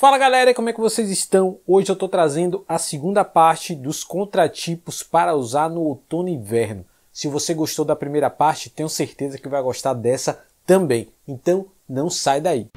Fala galera, como é que vocês estão? Hoje eu estou trazendo a segunda parte dos contratipos para usar no outono e inverno. Se você gostou da primeira parte, tenho certeza que vai gostar dessa também. Então não sai daí.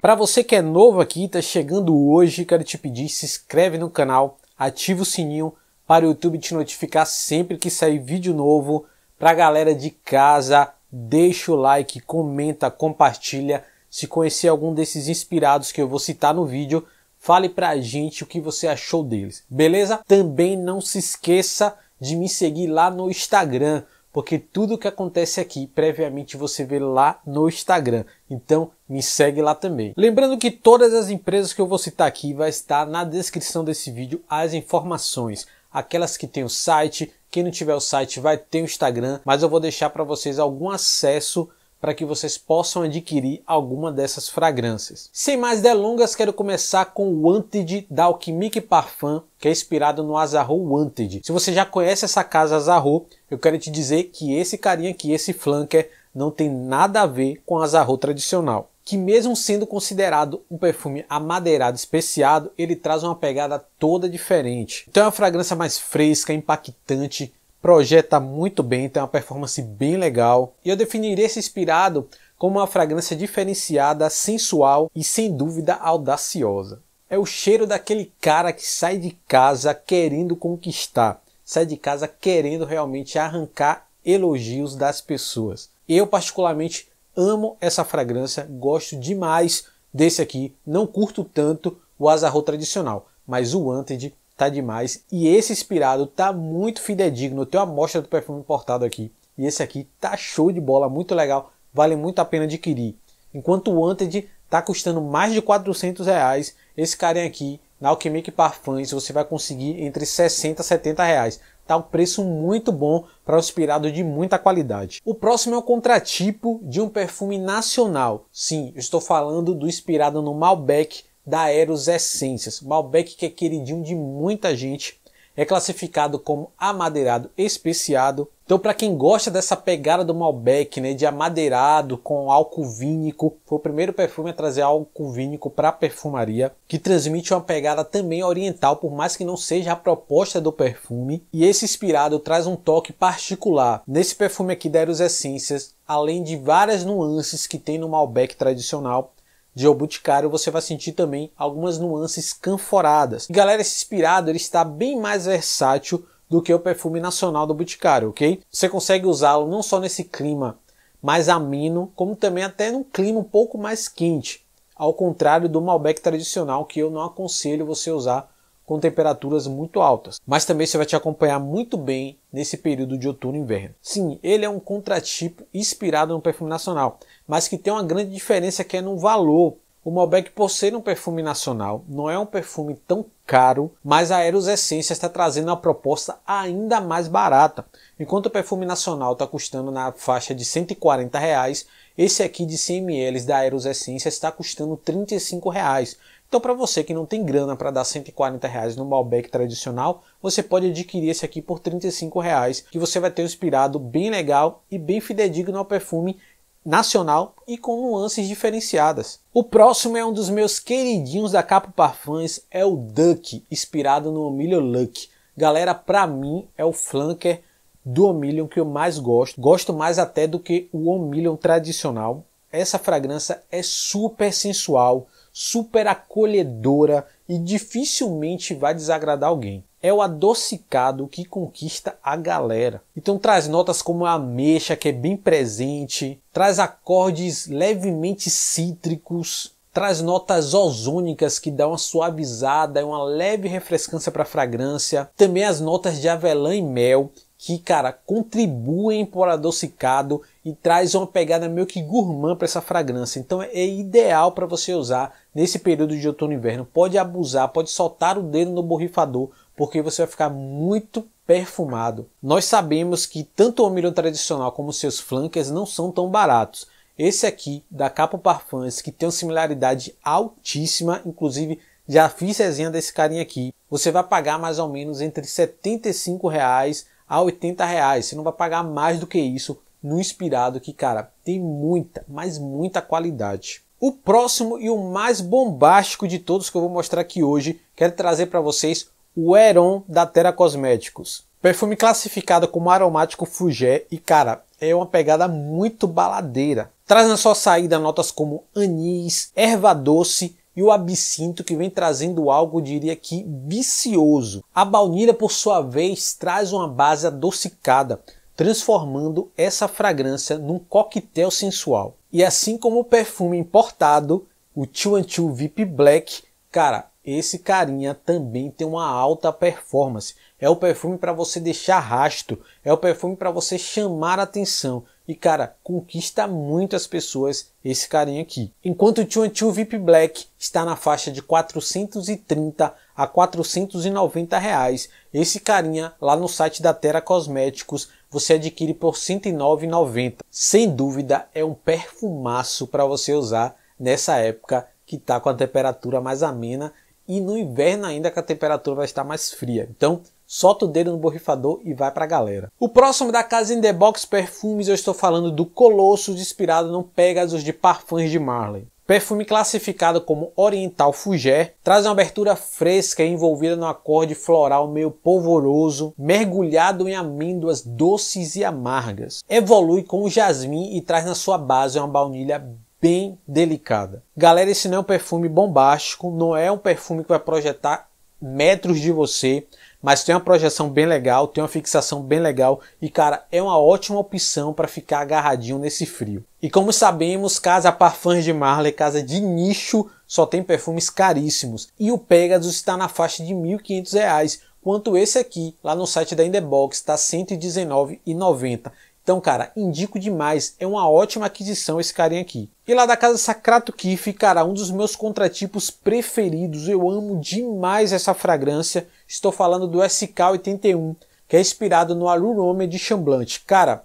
Para você que é novo aqui, está chegando hoje, quero te pedir, se inscreve no canal, ativa o sininho para o YouTube te notificar sempre que sair vídeo novo. Para a galera de casa, deixa o like, comenta, compartilha. Se conhecer algum desses inspirados que eu vou citar no vídeo, fale para a gente o que você achou deles, beleza? Também não se esqueça de me seguir lá no Instagram, porque tudo que acontece aqui previamente você vê lá no Instagram. Então me segue lá também. Lembrando que todas as empresas que eu vou citar aqui vai estar na descrição desse vídeo as informações aquelas que tem o site. Quem não tiver o site vai ter o Instagram, mas eu vou deixar para vocês algum acesso para que vocês possam adquirir alguma dessas fragrâncias. Sem mais delongas, quero começar com o Wanted da Alchemique Parfum, que é inspirado no Azarro Wanted. Se você já conhece essa casa Azarro, eu quero te dizer que esse carinha aqui, esse flanker, não tem nada a ver com Azarro tradicional que mesmo sendo considerado um perfume amadeirado especiado, ele traz uma pegada toda diferente. Então é uma fragrância mais fresca, impactante, projeta muito bem, tem uma performance bem legal. E eu definiria esse inspirado como uma fragrância diferenciada, sensual e sem dúvida audaciosa. É o cheiro daquele cara que sai de casa querendo conquistar, sai de casa querendo realmente arrancar elogios das pessoas. Eu particularmente Amo essa fragrância, gosto demais desse aqui. Não curto tanto o azarro tradicional, mas o Anted tá demais. E esse inspirado tá muito fidedigno. Eu tenho a amostra do perfume importado aqui. E esse aqui tá show de bola, muito legal. Vale muito a pena adquirir. Enquanto o Anted tá custando mais de 400 reais, esse carinha aqui, na Alchemic Parfums, você vai conseguir entre 60 e 70 reais tá um preço muito bom para um aspirado de muita qualidade. O próximo é o contratipo de um perfume nacional. Sim, estou falando do inspirado no Malbec da Eros Essências. Malbec que é queridinho de muita gente é classificado como amadeirado especiado. Então, para quem gosta dessa pegada do Malbec, né, de amadeirado com álcool vínico, foi o primeiro perfume a trazer álcool vínico para a perfumaria, que transmite uma pegada também oriental, por mais que não seja a proposta do perfume. E esse inspirado traz um toque particular. Nesse perfume aqui da Eros Essências, além de várias nuances que tem no Malbec tradicional, de O Boticário, você vai sentir também algumas nuances canforadas. E galera, esse inspirado ele está bem mais versátil do que o perfume nacional do Boticário, ok? Você consegue usá-lo não só nesse clima mais ameno, como também até num clima um pouco mais quente, ao contrário do Malbec tradicional que eu não aconselho você usar com temperaturas muito altas, mas também você vai te acompanhar muito bem nesse período de outono e inverno. Sim, ele é um contratipo inspirado no perfume nacional, mas que tem uma grande diferença que é no valor. O Malbec, por ser um perfume nacional, não é um perfume tão caro, mas a Eros Essência está trazendo uma proposta ainda mais barata. Enquanto o perfume nacional está custando na faixa de 140 reais, esse aqui de 100 ml da Eros Essência está custando 35 reais. Então, para você que não tem grana para dar 140 reais no Malbec tradicional, você pode adquirir esse aqui por 35 reais, que você vai ter um inspirado bem legal e bem fidedigno ao perfume nacional e com nuances diferenciadas. O próximo é um dos meus queridinhos da Capo Parfums, é o Duck, inspirado no Emilio Luck. Galera, para mim é o flanker do Omilion que eu mais gosto. Gosto mais até do que o Omilion tradicional. Essa fragrância é super sensual, super acolhedora e dificilmente vai desagradar alguém. É o adocicado que conquista a galera. Então traz notas como a ameixa, que é bem presente, traz acordes levemente cítricos, traz notas ozônicas que dão uma suavizada e é uma leve refrescância para a fragrância. Também as notas de avelã e mel, que, cara, contribuem para o adocicado e traz uma pegada meio que gourmand para essa fragrância. Então é ideal para você usar nesse período de outono e inverno, pode abusar, pode soltar o dedo no borrifador, porque você vai ficar muito perfumado. Nós sabemos que tanto o almírio tradicional como seus flankers não são tão baratos. Esse aqui, da Capo Parfums, que tem uma similaridade altíssima, inclusive já fiz resenha desse carinha aqui. Você vai pagar mais ou menos entre R$ 75 reais a R$ 80 reais. Você não vai pagar mais do que isso no inspirado que, cara, tem muita, mas muita qualidade. O próximo e o mais bombástico de todos que eu vou mostrar aqui hoje, quero trazer para vocês o Heron da Terra Cosméticos. Perfume classificado como aromático fugé e cara, é uma pegada muito baladeira. Traz na sua saída notas como anis, erva doce e o absinto que vem trazendo algo, diria que vicioso. A baunilha por sua vez traz uma base adocicada, transformando essa fragrância num coquetel sensual. E assim como o perfume importado, o 212 VIP Black, cara, esse carinha também tem uma alta performance. É o perfume para você deixar rastro, é o perfume para você chamar atenção, e cara, conquista muito as pessoas esse carinha aqui. Enquanto o Chuanchu VIP Black está na faixa de 430 a 490 reais, esse carinha lá no site da Terra Cosméticos você adquire por 109,90. Sem dúvida é um perfumaço para você usar nessa época que está com a temperatura mais amena e no inverno ainda que a temperatura vai estar mais fria. Então Solta o dedo no borrifador e vai pra galera. O próximo da casa In The Box Perfumes eu estou falando do Colossus inspirado no Pegasus de Parfums de Marley. Perfume classificado como Oriental Fugé, traz uma abertura fresca envolvida num acorde floral meio polvoroso, mergulhado em amêndoas doces e amargas. Evolui com o jasmim e traz na sua base uma baunilha bem delicada. Galera, esse não é um perfume bombástico, não é um perfume que vai projetar metros de você, mas tem uma projeção bem legal, tem uma fixação bem legal e cara, é uma ótima opção para ficar agarradinho nesse frio. E como sabemos, casa fãs de Marley, casa de nicho, só tem perfumes caríssimos e o Pegasus está na faixa de R$ 1.500, quanto esse aqui lá no site da Indebox está R$ 119,90. Então, cara, indico demais, é uma ótima aquisição esse carinha aqui. E lá da Casa Sacrato que ficará um dos meus contratipos preferidos. Eu amo demais essa fragrância. Estou falando do SK81, que é inspirado no Alurome de Chamblant. Cara,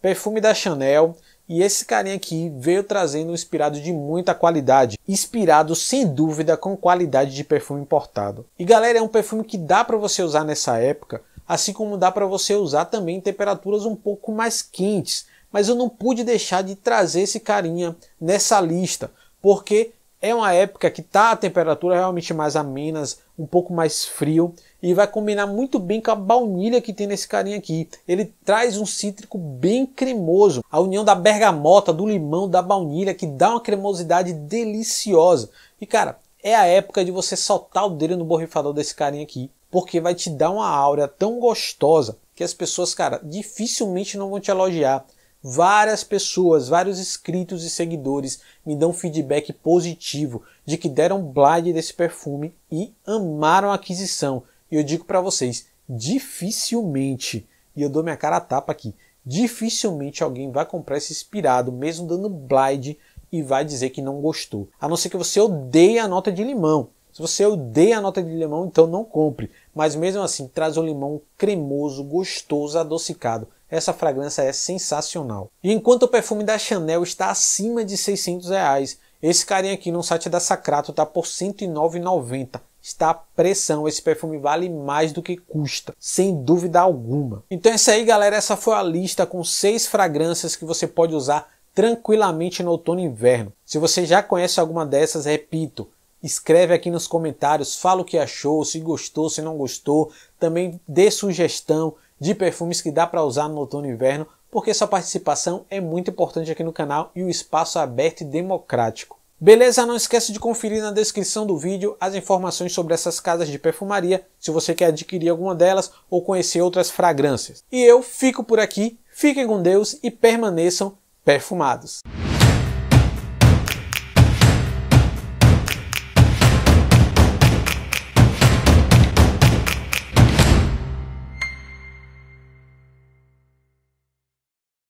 perfume da Chanel. E esse carinha aqui veio trazendo um inspirado de muita qualidade, inspirado sem dúvida com qualidade de perfume importado. E galera, é um perfume que dá para você usar nessa época, assim como dá para você usar também em temperaturas um pouco mais quentes, mas eu não pude deixar de trazer esse carinha nessa lista, porque é uma época que tá a temperatura realmente mais amenas, um pouco mais frio e vai combinar muito bem com a baunilha que tem nesse carinha aqui. Ele traz um cítrico bem cremoso, a união da bergamota, do limão, da baunilha que dá uma cremosidade deliciosa. E cara, é a época de você soltar o dedo no borrifador desse carinha aqui, porque vai te dar uma áurea tão gostosa que as pessoas, cara, dificilmente não vão te elogiar. Várias pessoas, vários inscritos e seguidores me dão feedback positivo de que deram blind desse perfume e amaram a aquisição. E eu digo para vocês, dificilmente, e eu dou minha cara a tapa aqui, dificilmente alguém vai comprar esse inspirado, mesmo dando blind, e vai dizer que não gostou. A não ser que você odeie a nota de limão. Se você odeia a nota de limão, então não compre. Mas mesmo assim, traz um limão cremoso, gostoso, adocicado. Essa fragrância é sensacional. E enquanto o perfume da Chanel está acima de 600 reais, esse carinha aqui no site da Sacrato está por 109,90 está a pressão. Esse perfume vale mais do que custa, sem dúvida alguma. Então é isso aí, galera. Essa foi a lista com seis fragrâncias que você pode usar tranquilamente no outono e inverno. Se você já conhece alguma dessas, repito, escreve aqui nos comentários, fala o que achou, se gostou, se não gostou, também dê sugestão, de perfumes que dá para usar no outono e inverno, porque sua participação é muito importante aqui no canal e o espaço é aberto e democrático. Beleza? Não esquece de conferir na descrição do vídeo as informações sobre essas casas de perfumaria, se você quer adquirir alguma delas ou conhecer outras fragrâncias. E eu fico por aqui, fiquem com Deus e permaneçam perfumados.